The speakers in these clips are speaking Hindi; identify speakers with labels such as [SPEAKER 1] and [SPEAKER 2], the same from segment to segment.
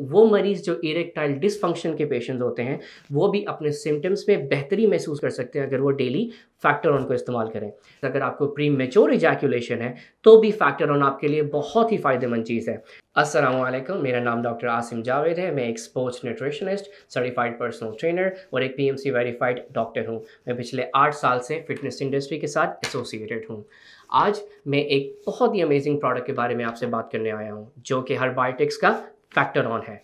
[SPEAKER 1] वो मरीज़ जो इरेक्टाइल डिसफंक्शन के पेशेंट होते हैं वो भी अपने सिम्टम्स में बेहतरी महसूस कर सकते हैं अगर वो डेली फैक्टर ऑन को इस्तेमाल करें अगर आपको प्री मेच्योर इजैक्यूलेशन है तो भी फैक्टर ऑन आपके लिए बहुत ही फ़ायदेमंद चीज़ है असलम मेरा नाम डॉक्टर आसिम जावेद है मैं एक sports nutritionist certified personal trainer और एक पी वेरीफाइड डॉक्टर हूँ मैं पिछले आठ साल से फिटनेस इंडस्ट्री के साथ एसोसिएटेड हूँ आज मैं एक बहुत ही अमेजिंग प्रोडक्ट के बारे में आपसे बात करने आया हूँ जो कि हर बायोटिक्स का फैक्टर ऑन है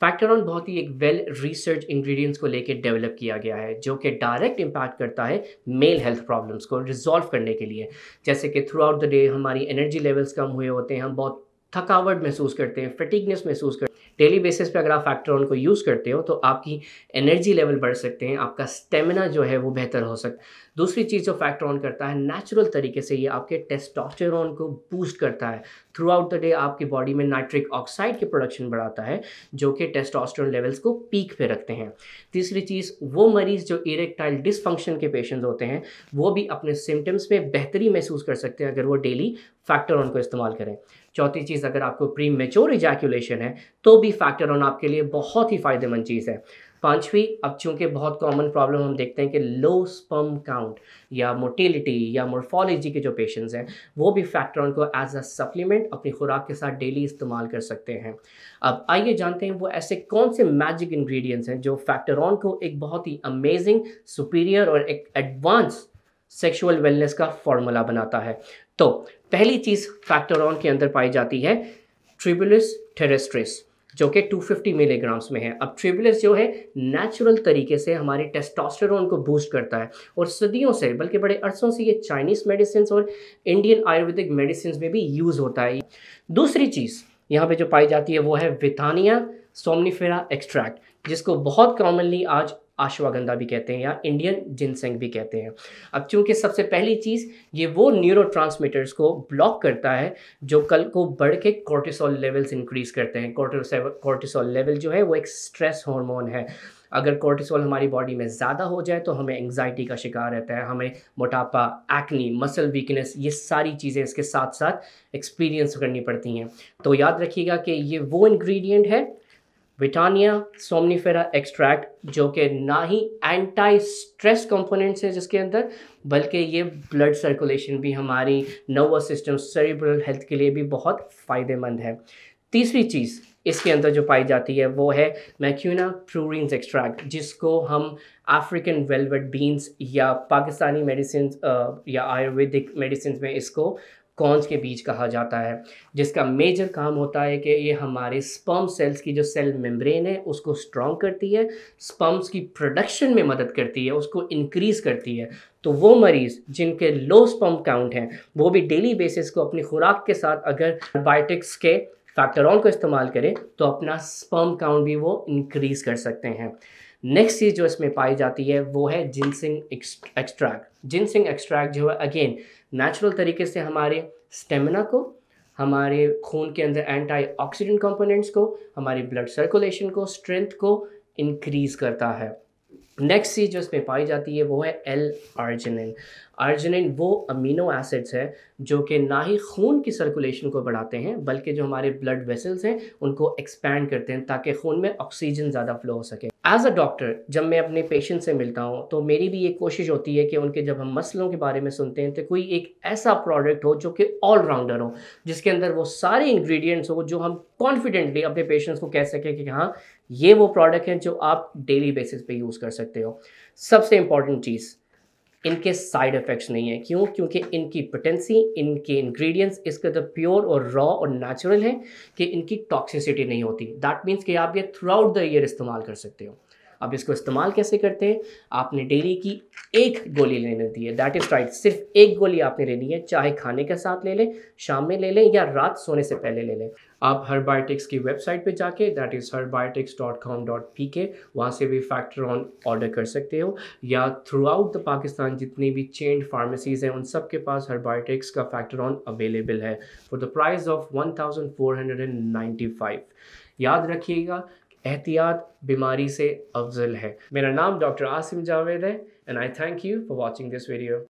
[SPEAKER 1] फैक्टर ऑन बहुत ही एक वेल रिसर्च इंग्रेडिएंट्स को लेकर डेवलप किया गया है जो कि डायरेक्ट इम्पैक्ट करता है मेल हेल्थ प्रॉब्लम्स को रिजॉल्व करने के लिए जैसे कि थ्रू आउट द डे हमारी एनर्जी लेवल्स कम हुए होते हैं हम बहुत थकावट महसूस करते हैं फटिकनेस महसूस करते हैं डेली बेसिस पे अगर आप फैक्टर ऑन को यूज़ करते हो तो आपकी एनर्जी लेवल बढ़ सकते हैं आपका स्टेमिना जो है वो बेहतर हो सकता दूसरी चीज़ जो फैक्टर ऑन करता है नेचुरल तरीके से ये आपके टेस्टोस्टेरोन को बूस्ट करता है थ्रू आउट द डे आपकी बॉडी में नाइट्रिक ऑक्साइड के प्रोडक्शन बढ़ाता है जो कि टेस्टोस्टेरोन लेवल्स को पीक पे रखते हैं तीसरी चीज़ वो मरीज़ जो इरेक्टाइल डिसफंक्शन के पेशेंट होते हैं वो भी अपने सिम्टम्स में बेहतरी महसूस कर सकते हैं अगर वो डेली फैक्टर ऑन को इस्तेमाल करें चौथी चीज़ अगर आपको प्री मेच्योर इजैक्यूलेशन है तो भी फैक्टर ऑन आपके लिए बहुत ही फ़ायदेमंद चीज़ है पांचवी अब चूंकि बहुत कॉमन प्रॉब्लम हम देखते हैं कि लो स्पम काउंट या मोटिलिटी या मोर्फोलॉजी के जो पेशेंट्स हैं वो भी फैक्ट्रॉन को एज अ सप्लीमेंट अपनी खुराक के साथ डेली इस्तेमाल कर सकते हैं अब आइए जानते हैं वो ऐसे कौन से मैजिक इन्ग्रीडियंट्स हैं जो फैक्ट्रॉन को एक बहुत ही अमेजिंग सुपीरियर और एक एडवांस सेक्शुअल वेलनेस का फॉर्मूला बनाता है तो पहली चीज़ फैक्टोरॉन के अंदर पाई जाती है ट्रिबुलस टेरेस्ट्रिस जो कि 250 मिलीग्राम्स में है अब ट्रिबुलस जो है नेचुरल तरीके से हमारे टेस्टोस्टेरोन को बूस्ट करता है और सदियों से बल्कि बड़े अरसों से ये चाइनीज़ मेडिसिन और इंडियन आयुर्वेदिक मेडिसिन में भी यूज़ होता है दूसरी चीज़ यहाँ पे जो पाई जाती है वो है विथानिया सोमनीफेरा एक्सट्रैक्ट जिसको बहुत कॉमनली आज आश्वागंधा भी कहते हैं या इंडियन जिनसेंग भी कहते हैं अब चूंकि सबसे पहली चीज़ ये वो न्यूरो को ब्लॉक करता है जो कल को बढ़ के कॉर्टिसोल लेवल्स इंक्रीज़ करते हैं कॉर्टिसोल लेवल जो है वो एक स्ट्रेस हॉर्मोन है अगर कोर्टिसोल हमारी बॉडी में ज़्यादा हो जाए तो हमें एंगजाइटी का शिकार रहता है हमें मोटापा एक्नी मसल वीकनेस ये सारी चीज़ें इसके साथ साथ एक्सपीरियंस करनी पड़ती हैं तो याद रखिएगा कि ये वो इंग्रेडिएंट है विटानिया सोमनीफेरा एक्सट्रैक्ट जो कि ना ही एंटी स्ट्रेस कंपोनेंट्स है जिसके अंदर बल्कि ये ब्लड सर्कुलेशन भी हमारी नर्वस सिस्टम सेरिब्रल हेल्थ के लिए भी बहुत फ़ायदेमंद है तीसरी चीज़ इसके अंदर जो पाई जाती है वो है मैक्यूना प्रूरिन्स एक्सट्रैक्ट जिसको हम अफ्रीकन वेलवेट बीन्स या पाकिस्तानी मेडिसिन या आयुर्वेदिक मेडिसिन में इसको कॉन्स के बीच कहा जाता है जिसका मेजर काम होता है कि ये हमारे स्पम सेल्स की जो सेल मेम्ब्रेन है उसको स्ट्रॉन्ग करती है स्पम्स की प्रोडक्शन में मदद करती है उसको इंक्रीज़ करती है तो वो मरीज़ जिनके लो स्पम काउंट हैं वो भी डेली बेसिस को अपनी खुराक के साथ अगर बायोटिक्स के फैक्टरॉन को इस्तेमाल करें तो अपना स्पर्म काउंट भी वो इंक्रीज़ कर सकते हैं नेक्स्ट चीज़ जो इसमें पाई जाती है वो है जिनसिंग एक्सट्रैक्ट जिनसिंग एक्सट्रैक्ट जो है अगेन नेचुरल तरीके से हमारे स्टेमिना को हमारे खून के अंदर एंटी ऑक्सीडेंट कंपोनेंट्स को हमारे ब्लड सर्कुलेशन को स्ट्रेंथ को इंक्रीज करता है नेक्स्ट चीज़ जो इसमें पाई जाती है वो है एल आर्जिनिन आर्जिनिन वो अमीनो एसिड्स है जो कि ना ही खून की सर्कुलेशन को बढ़ाते हैं बल्कि जो हमारे ब्लड वेसल्स हैं उनको एक्सपैंड करते हैं ताकि खून में ऑक्सीजन ज़्यादा फ्लो हो सके एज अ डॉक्टर जब मैं अपने पेशेंट से मिलता हूँ तो मेरी भी ये कोशिश होती है कि उनके जब हम मसलों के बारे में सुनते हैं तो कोई एक ऐसा प्रोडक्ट हो जो कि ऑलराउंडर हो जिसके अंदर वो सारे इंग्रेडिएंट्स हो जो हम कॉन्फिडेंटली अपने पेशेंट्स को कह सकें कि हाँ ये वो प्रोडक्ट हैं जो आप डेली बेसिस पे यूज़ कर सकते हो सबसे इंपॉर्टेंट चीज़ इनके साइड इफेक्ट्स नहीं है क्यों क्योंकि इनकी पोटेंसी इनके इंग्रेडिएंट्स इसके तो प्योर और रॉ और नेचुरल है कि इनकी टॉक्सिसिटी नहीं होती दैट मीन्स कि आप ये थ्रू आउट द ईयर इस्तेमाल कर सकते हो अब इसको इस्तेमाल कैसे करते हैं आपने डेली की एक गोली लेने दी है दैट इज़ राइट सिर्फ एक गोली आपने लेनी है चाहे खाने के साथ ले लें शाम में ले लें या रात सोने से पहले ले लें आप हर बायोटिक्स की वेबसाइट पे जाके that is Herbiotics dot com dot P K वहाँ से भी फैक्टर ऑन ऑर्डर कर सकते हो या थ्रू आउट द पाकिस्तान जितनी भी चेंड फार्मेसीज़ हैं उन सब के पास हर बायोटिक्स का फैक्टर ऑन अवेलेबल है for the price of one thousand four hundred and ninety five याद रखिएगा एहतियात बीमारी से अफजल है मेरा नाम डॉक्टर आसिम जावेद है and I thank you for watching this video